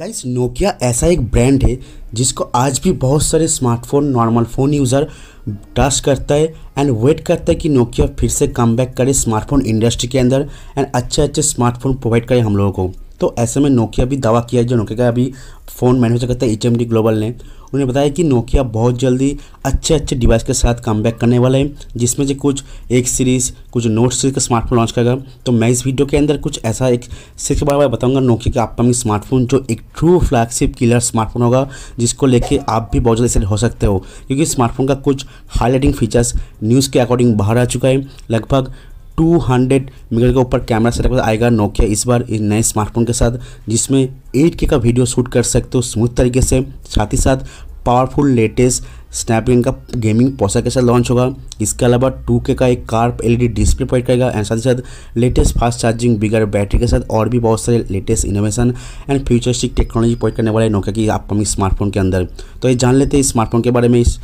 guys Nokia ऐसा एक brand है जिसको आज भी बहुत सारे smartphone normal phone user trust करता है एंड वेट करता है कि नोकिया फिर से कम बैक करे स्मार्टफोन इंडस्ट्री के अंदर एंड अच्छे अच्छे स्मार्टफोन प्रोवाइड करे हम लोगों को तो ऐसे में नोकिया भी दावा किया जो नोकिया का अभी फ़ोन मैनेजर करता है एच ग्लोबल ने उन्हें बताया कि नोकिया बहुत जल्दी अच्छे अच्छे डिवाइस के साथ कम करने वाला है जिसमें से कुछ एक सीरीज़ कुछ नोट सीरीज का स्मार्टफोन लॉन्च करेगा तो मैं इस वीडियो के अंदर कुछ ऐसा एक सिर्फ के बारे में नोकिया का अपकमिंग स्मार्टफोन जो एक ट्रू फ्लैगशिप किलर स्मार्टफोन होगा जिसको लेके आप भी बहुत जल्दी हो सकते हो क्योंकि स्मार्टफोन का कुछ हाईलाइटिंग फीचर्स न्यूज़ के अकॉर्डिंग बाहर आ चुका है लगभग 200 मेगा के ऊपर कैमरा सेटअप आएगा नोकिया इस बार इस नए स्मार्टफोन के साथ जिसमें 8K का वीडियो शूट कर सकते हो स्मूथ तरीके से साथ ही साथ पावरफुल लेटेस्ट स्नैपड्रैगन का गेमिंग पोसा के साथ लॉन्च होगा इसके अलावा टू के का एक कार्प एलईडी डिस्प्ले प्रोवाइड करेगा एंड साथ ही साथ latest fast charging bigger battery के साथ और भी बहुत सारे latest innovation and futuristic technology provide करने वाला है नोकिया की अपकमिंग स्मार्टफोन के अंदर तो ये जान लेते हैं स्मार्टफोन के बारे में इस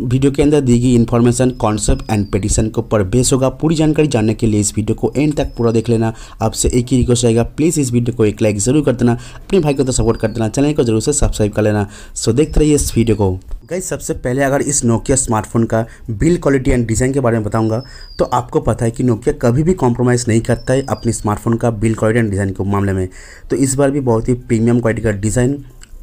वीडियो के अंदर दी गई इन्फॉर्मेशन कॉन्सेप्ट एंड पेटिशन के ऊपर बेस होगा पूरी जानकारी जानने के लिए इस वीडियो को एंड तक पूरा देख लेना आपसे एक ही रिक्वेस्ट रहेगा प्लीज़ इस वीडियो को एक लाइक जरूर कर देना अपने भाई को तो सपोर्ट कर देना चैनल को जरूर से सब्सक्राइब कर लेना सो देखते रहिए इस वीडियो को गई सबसे पहले अगर इस नोकिया स्मार्टफोन का बिल्ड क्वालिटी एंड डिज़ाइन के बारे में बताऊंगा तो आपको पता है कि नोकिया कभी भी कॉम्प्रोमाइज़ नहीं करता है अपने स्मार्टफोन का बिल्ड क्वालिटी एंड डिज़ाइन के मामले में तो इस बार भी बहुत ही प्रीमियम क्वालिटी का डिज़ाइन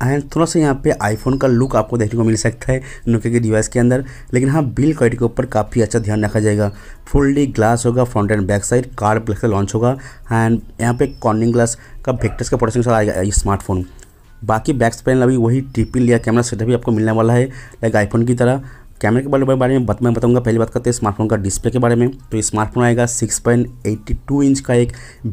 एंड थोड़ा सा यहाँ पे आईफोन का लुक आपको देखने को मिल सकता है नोके के डिवाइस के अंदर लेकिन हाँ बिल क्वालिटी के ऊपर काफ़ी अच्छा ध्यान रखा जाएगा फुल्ली ग्लास होगा फ्रंट एंड बैक साइड कार प्लेक्स लॉन्च होगा एंड यहाँ पे कॉर्निंग ग्लास का वेक्टर्स का प्रोटेक्शन के साथ आएगा ये स्मार्टफोन बाकी बैक पैनल अभी वही ट्रिपिल या कैमरा सेटअप भी आपको मिलने वाला है लाइक आईफोन की तरह कैमरे के बारे में बात मैं बताऊंगा पहली बात करते हैं स्मार्टफोन का डिस्प्ले के बारे में तो स्मार्टफोन आएगा 6.82 इंच का एक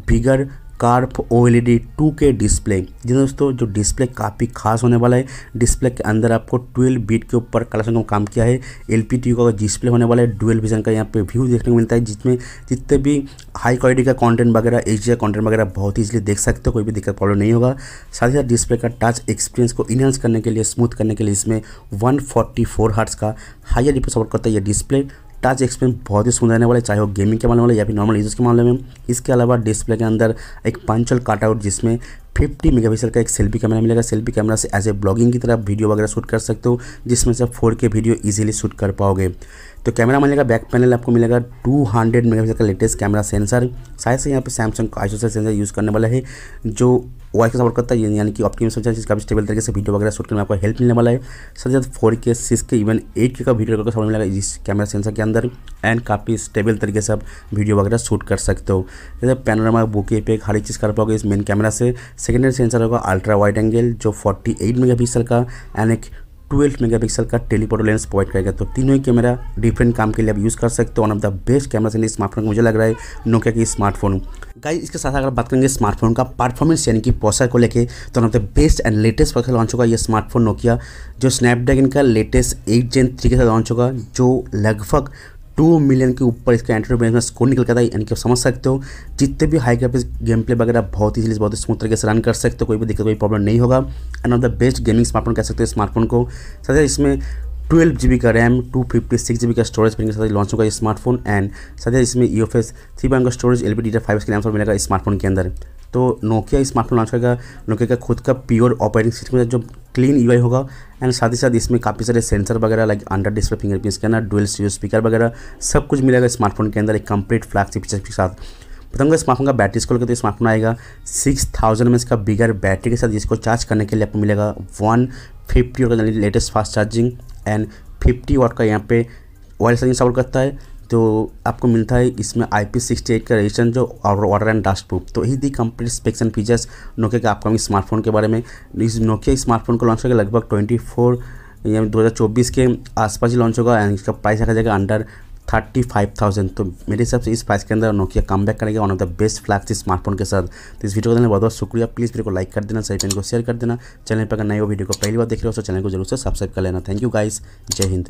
बिगर कार्प ओ एल ई के डिस्प्ले जी दोस्तों जो डिस्प्ले काफ़ी खास होने वाला है डिस्प्ले के अंदर आपको ट्वेल्व बीट के ऊपर कलेक्शन का काम किया है एल पी टी का डिस्प्ले होने वाला है डुअल विजन का यहाँ पे व्यू देखने को मिलता है जिसमें जितने भी हाई क्वालिटी का कंटेंट वगैरह एच डी कॉन्टेंट वगैरह बहुत ईजिली देख सकते हो कोई भी दिक्कत प्रॉब्लम नहीं होगा साथ ही साथ डिस्प्ले का टच एक्सपीरियंस को इनहेंस करने के लिए स्मूथ करने के लिए इसमें वन फोर्टी फोर का हाइयर रिपोर्ट सपोर्ट करता है यह डिस्प्ले टच एक्सपीरियंस बहुत ही सुंदर रहने वाला चाहे वो गेमिंग के मामले में या फिर नॉर्मल यूज़ के मामले में इसके अलावा डिस्प्ले के अंदर एक पंचल काट आउट जिसमें फिफ्टी मेगापिक्सल का एक सेल्फी कैमरा मिलेगा सेल्फी कैमरा से एज ए ब्लॉगिंग की तरह वीडियो वगैरह शूट कर सकते हो जिसमें से फोर के वीडियो ईजिली शूट कर पाओगे तो कैमरा मिलेगा बैक पैनल आपको मिलेगा 200 हंड्रेड मेगा का लेटेस्ट कैमरा सेंसर शायद से यहाँ पे सैमसंग का आईसोसर सेंसर यूज़ करने वाला है जो वॉइस का सपोर्ट करता है यानी कि ऑप्टिमम सेंसर जिसका भी स्टेबल तरीके से वीडियो वगैरह शूट करने में आपको हेल्प मिलने वाला है साथ ही साथ फोर के सिक्स के इवन एट के का वीडियो का सपोर्ट मिलेगा इस कैमरा सेंसर के अंदर एंड काफ़ी स्टेबल तरीके से आप वीडियो वगैरह शूट कर सकते हो जैसे पैनोरामा बुके पे हर एक चीज़ कर पाओगे इस मेन कैमरा से सेकेंडरी सेंसर होगा अल्ट्रा वाइड एंगल जो 48 मेगापिक्सल का एंड एक 12 मेगापिक्सल का टेलीफोटो लेंस प्रोवाइड करेगा तो तीनों ही कैमरा डिफरेंट काम के लिए आप यूज़ कर सकते हो one of the best camera से स्मार्टफोन मुझे लग रहा है नोकिया की स्मार्टफोन गाइस इसके साथ अगर बात करेंगे स्मार्टफोन का परफॉर्मेंस यानी कि प्रोसेसर को लेके तो one of the best and latest processor launch होगा ये स्मार्टफोन नोकिया जो स्नैपड्रैगन का लेटेस्ट एट जेन थ्री के साथ लॉन्च होगा जो लगभग टू मिलियन के ऊपर इसका एंट्री बैंक में स्कोर निकल करता है यानी कि आप समझ सकते हो जितने भी हाई ग्राफिक्स गेम प्ले वगैरह बहुत ही बहुत ही स्मूथ तरीके से रन कर सकते हो कोई भी दिक्कत कोई प्रॉब्लम नहीं होगा and of the best gaming smartphone कह सकते हो स्मार्टफोन को साथ ही इसमें ट्वेल्व जी का RAM two fifty six G का स्टोरेज के साथ लॉन्च होगा स्मार्टफोन एंड साथ ही इसमें E F S three point का storage L P D five के नाम से मिलेगा स्मार्टफोन के अंदर तो नोकिया स्मार्टफोन लॉन्च करेगा नोकिया का खुद का प्योर ऑपरेटिंग सिस्टम जो क्लीन आई e होगा एंड साथ ही साथ इसमें काफ़ी सारे सेंसर वगैरह like under display fingerprint scanner dual सीओ स्पीकर वगैरह सब कुछ मिलेगा स्मार्टफोन के अंदर एक कंप्लीट फ्लैगशिप फीचर के साथ बताऊंगा स्मार्टफोन का बैटरी इसको करते स्मार्टफोन आएगा सिक्स थाउजेंड में इसका बिगर बैटरी के साथ इसको चार्ज करने के लिए आपको मिलेगा वन फिफ्टी का latest fast charging and fifty watt का यहाँ पे वायरलेस चार्जिंग सपोर्ट करता है तो आपको मिलता है इसमें आई पी सिक्सटी एट का रजिस्ट्रेशन जो और वाटर एंड डस्ट प्रूफ तो यही the complete specs and features Nokia के अपकमिंग स्मार्टफोन के बारे में इस नोकिया स्मार्टफोन को लॉन्च करके लगभग ट्वेंटी फोर या दो हज़ार चौबीस के आसपास ही लॉन्च होगा एंड इसका प्राइस रखा जाएगा अंडर थर्टी फाइव थाउजेंड तो मेरे हिसाब से इस प्राइस के अंदर नोकिया कम बैक करेगा वन ऑफ द बेस्ट फ्लैक्स स्मार्टफोन के साथ तो इस वीडियो को देने बहुत बहुत शुक्रिया प्लीज़ वीडियो को लाइक कर देना सही को शेयर कर देना चैनल पर अगर नए वीडियो को पहली बार देख रहे हो तो चैनल को जरूर से सब्सक्राइब कर लेना थैंक यू गाइस जय हिंद